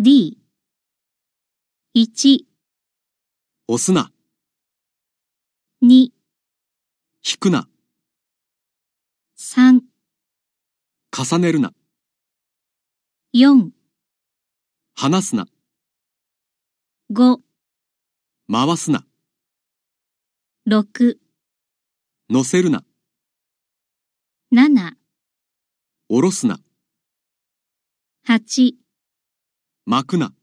D 1押すな2引くな3重ねるな4話すな5回すな6乗せるな7下ろすな8巻くな。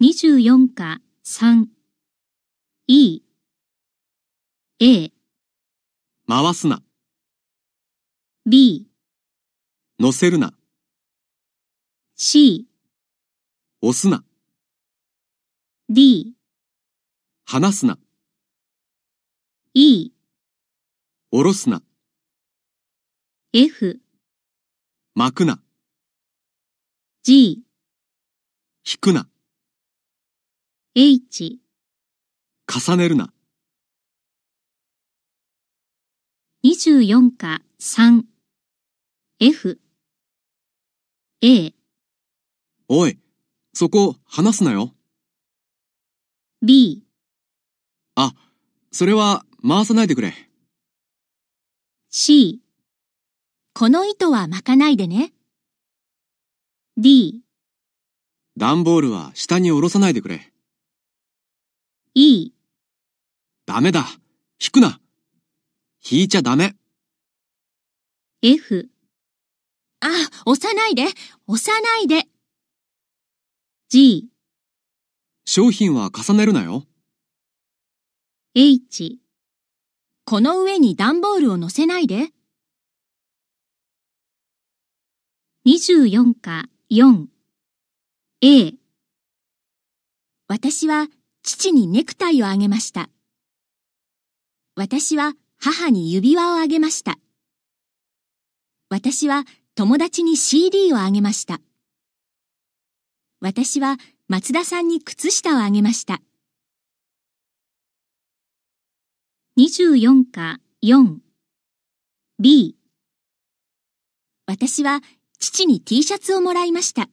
24か 3E A 回すな B 乗せるな C 押すな D 話すな E 下ろすな F 巻くな G 引くな H 重ねるな24か 3F A おい、そこ話すなよ。B あ、それは回さないでくれ。C この糸は巻かないでね。D 段ボールは下に下ろさないでくれ。E ダメだ。引くな。引いちゃダメ。F あ、押さないで。押さないで。G 商品は重ねるなよ。H この上に段ボールを乗せないで。24課 4A 私は父にネクタイをあげました。私は母に指輪をあげました。私は友達に CD をあげました。私は松田さんに靴下をあげました。24か 4B 私は父に T シャツをもらいました。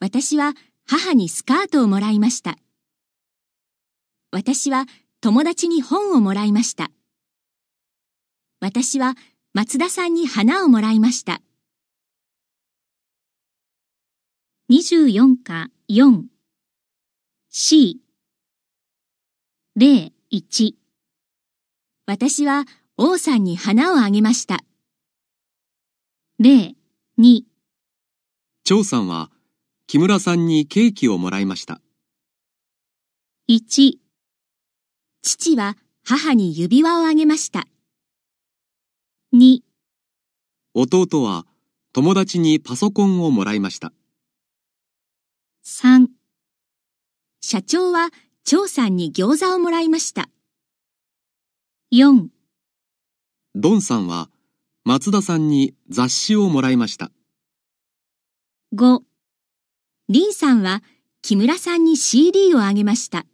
私は母にスカートをもらいました。私は友達に本をもらいました。私は松田さんに花をもらいました。24か 4C 01私は王さんに花をあげました。例2張さんは木村さんにケーキをもらいました。1父は母に指輪をあげました。2弟は友達にパソコンをもらいました。3社長は張さんに餃子をもらいました。4ドンさんは松田さんに雑誌をもらいました。5. 林さんは木村さんに CD をあげました。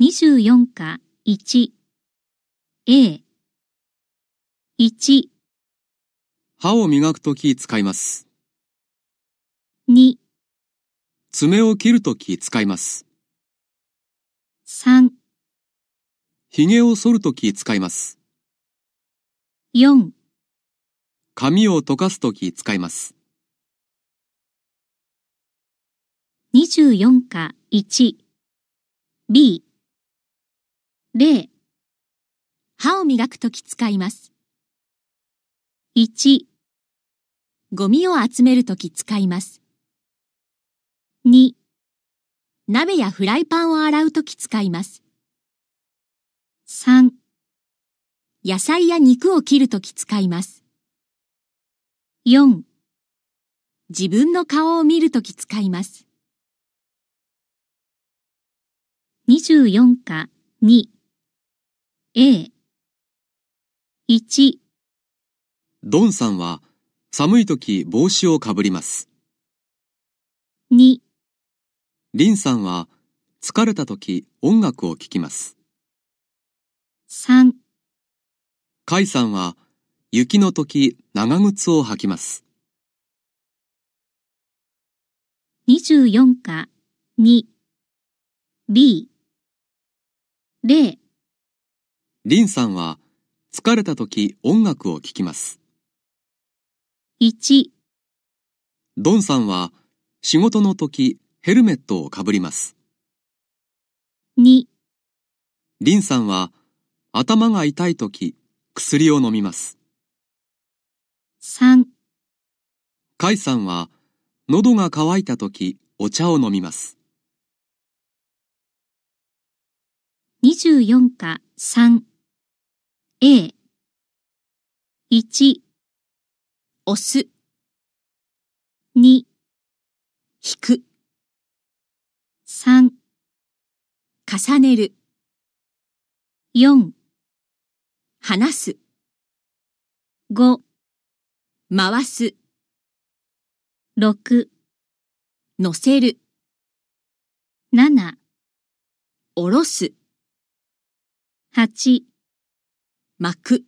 24か 1A 1歯を磨くとき使います。2爪を切るとき使います。3髭を剃るとき使います。4紙を溶かすとき使います。24か 1B 0歯を磨くとき使います。1ゴミを集めるとき使います。2鍋やフライパンを洗うとき使います。3野菜や肉を切るとき使います。4. 自分の顔を見るとき使います。24か 2A 1ドンさんは寒いとき帽子をかぶります。2リンさんは疲れたとき音楽を聴きます。3甲斐さんは雪の時長靴を履きます。24か 2B 0林さんは疲れた時音楽を聴きます。1ドンさんは仕事の時ヘルメットをかぶります。2リンさんは頭が痛い時薬を飲みます。3甲斐さんは喉が渇いた時お茶を飲みます。24か 3A 1お酢2引く3重ねる4話す。五、回す。六、乗せる。七、下ろす。八、巻く。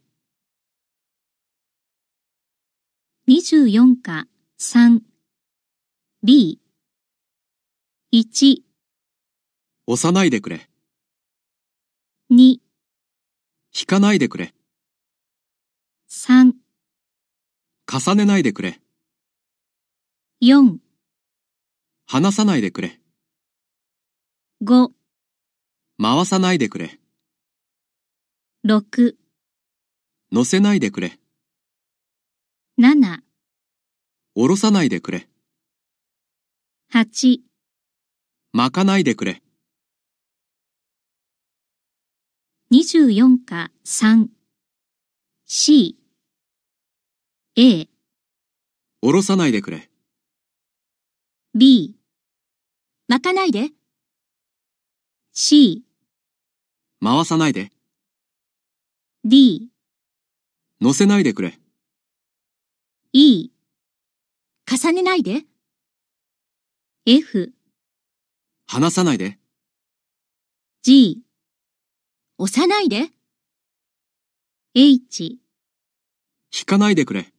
二十四か三、b 一、押さないでくれ二、引かないでくれ。3重ねないでくれ。4離さないでくれ。5回さないでくれ。6乗せないでくれ。7下ろさないでくれ。8巻かないでくれ。24か 3C A おろさないでくれ B 巻かないで C 回さないで D 乗せないでくれ E 重ねないで F 離さないで G 押さないで。H 引かないでくれ。